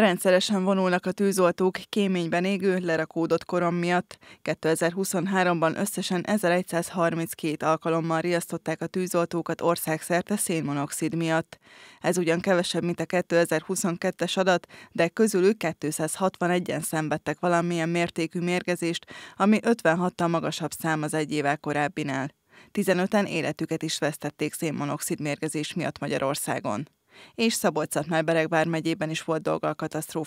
Rendszeresen vonulnak a tűzoltók kéményben égő, lerakódott korom miatt. 2023-ban összesen 1132 alkalommal riasztották a tűzoltókat országszerte szénmonoxid miatt. Ez ugyan kevesebb, mint a 2022-es adat, de közülük 261-en szenvedtek valamilyen mértékű mérgezést, ami 56-tal magasabb szám az egy évvel korábbinál. 15-en életüket is vesztették szénmonoxid mérgezés miatt Magyarországon és szabolcs szatmárberek megyében is volt dolga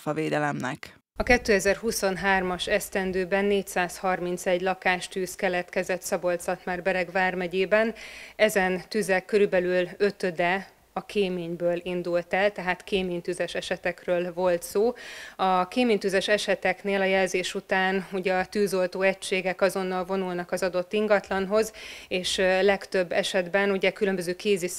a védelemnek. A 2023-as esztendőben 431 lakástűz keletkezett szabolcs szatmár bereg vármegyében. Ezen tüzek körülbelül ötöde a kéményből indult el, tehát kéménytüzes esetekről volt szó. A kéménytüzes eseteknél a jelzés után ugye a tűzoltó egységek azonnal vonulnak az adott ingatlanhoz, és legtöbb esetben ugye különböző kézi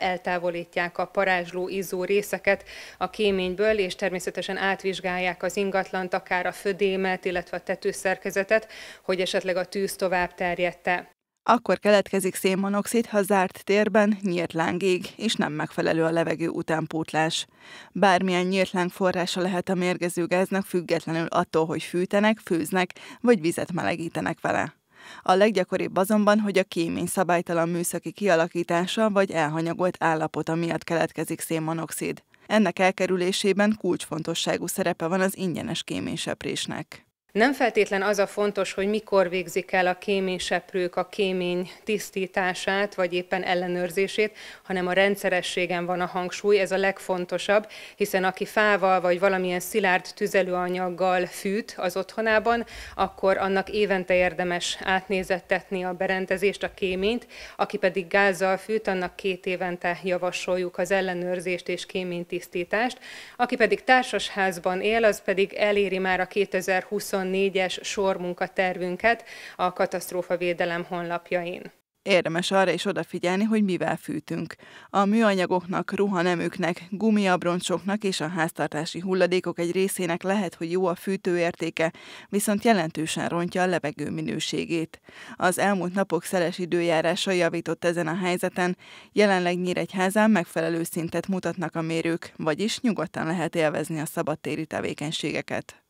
eltávolítják a parázsló izzó részeket a kéményből, és természetesen átvizsgálják az ingatlant, akár a födémet, illetve a tetőszerkezetet, hogy esetleg a tűz tovább terjedte. Akkor keletkezik szénmonoxid, ha zárt térben nyílt lángig, és nem megfelelő a levegő utánpótlás. Bármilyen nyílt láng forrása lehet a mérgező gáznak függetlenül attól, hogy fűtenek, főznek, vagy vizet melegítenek vele. A leggyakoribb azonban, hogy a kémény szabálytalan műszaki kialakítása vagy elhanyagolt állapota miatt keletkezik szénmonoxid. Ennek elkerülésében kulcsfontosságú szerepe van az ingyenes kéményseprésnek. Nem feltétlen az a fontos, hogy mikor végzik el a kéményseprők a kémény tisztítását, vagy éppen ellenőrzését, hanem a rendszerességen van a hangsúly, ez a legfontosabb, hiszen aki fával vagy valamilyen szilárd tüzelőanyaggal fűt az otthonában, akkor annak évente érdemes átnézettetni a berendezést, a kéményt, aki pedig gázzal fűt, annak két évente javasoljuk az ellenőrzést és kéménytisztítást, aki pedig társasházban él, az pedig eléri már a 2020 2024 es sormunkatervünket a katasztrófavédelem honlapjain. Érdemes arra is odafigyelni, hogy mivel fűtünk. A műanyagoknak, ruhaneműknek, gumiabroncsoknak és a háztartási hulladékok egy részének lehet, hogy jó a fűtőértéke, viszont jelentősen rontja a levegő minőségét. Az elmúlt napok szeles időjárása javított ezen a helyzeten, jelenleg Nyíregyházán megfelelő szintet mutatnak a mérők, vagyis nyugodtan lehet élvezni a szabadtéri tevékenységeket.